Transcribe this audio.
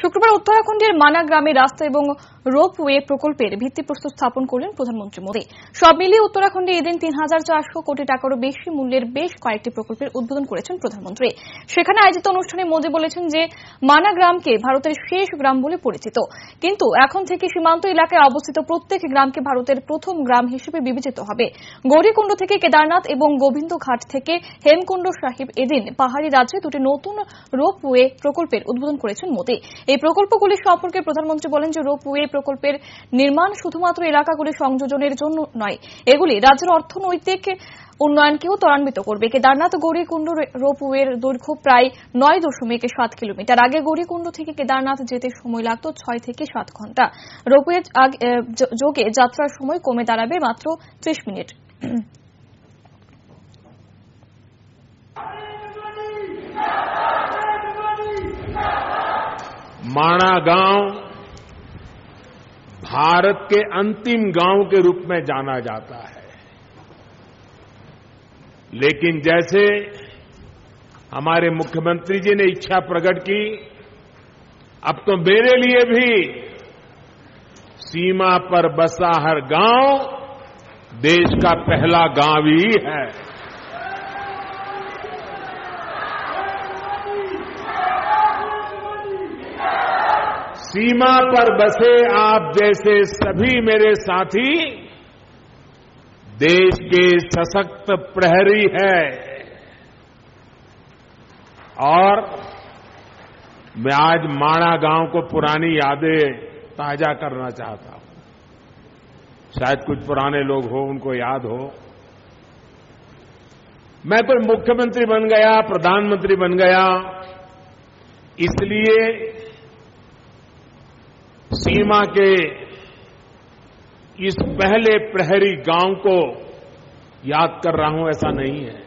শুক্রবার উত্তরাখণ্ডের মানা গ্রামে রাস্তা এবং রোপওয়ে প্রকল্পের ভিত্তিপ্রস্তর স্থাপন করলেন প্রধানমন্ত্রী মোদী সব মিলিয়ে উত্তরাখণ্ডে এদিন তিন হাজার চারশো কোটি টাকারও বেশি মূল্যের বেশ কয়েকটি প্রকল্পের উদ্বোধন করেছেন প্রধানমন্ত্রী সেখানে আয়োজিত অনুষ্ঠানে মোদী বলেছেন যে মানা গ্রামকে ভারতের শেষ গ্রাম বলে পরিচিত কিন্তু এখন থেকে সীমান্ত এলাকায় অবস্থিত প্রত্যেক গ্রামকে ভারতের প্রথম গ্রাম হিসেবে বিবেচিত হবে গৌরীকুণ্ড থেকে কেদারনাথ এবং গোবিন্দ ঘাট থেকে হেমকুণ্ড সাহিব এদিন পাহাড়ি রাজ্যে দুটি নতুন রোপওয়ে প্রকল্পের উদ্বোধন করেছেন মোদী এই প্রকল্পগুলি সম্পর্কে প্রধানমন্ত্রী বলেন যে রোপওয়ে প্রকল্পের নির্মাণ শুধুমাত্র এলাকাগুলি সংযোজনের জন্য নয় এগুলি রাজ্যের অর্থনৈতিক উন্নয়নকেও ত্বরান্বিত করবে কেদারনাথ গৌরীকুণ্ড রোপওয়ের দৈর্ঘ্য প্রায় নয় দশমিক সাত কিলোমিটার আগে গৌরীকুণ্ড থেকে কেদারনাথ যেতে সময় লাগত ছয় থেকে সাত ঘন্টা রোপওয়ে যোগে যাত্রার সময় কমে দাঁড়াবে মাত্র ত্রিশ মিনিট माणा गांव भारत के अंतिम गांव के रूप में जाना जाता है लेकिन जैसे हमारे मुख्यमंत्री जी ने इच्छा प्रकट की अब तो मेरे लिए भी सीमा पर बसा हर गांव देश का पहला गांव ही है सीमा पर बसे आप जैसे सभी मेरे साथी देश के सशक्त प्रहरी है और मैं आज माणा गांव को पुरानी यादें ताजा करना चाहता हूं शायद कुछ पुराने लोग हो उनको याद हो मैं कोई मुख्यमंत्री बन गया प्रधानमंत्री बन गया इसलिए सीमा के इस पहले प्रहरी गांव को याद कर रहा हूं ऐसा नहीं है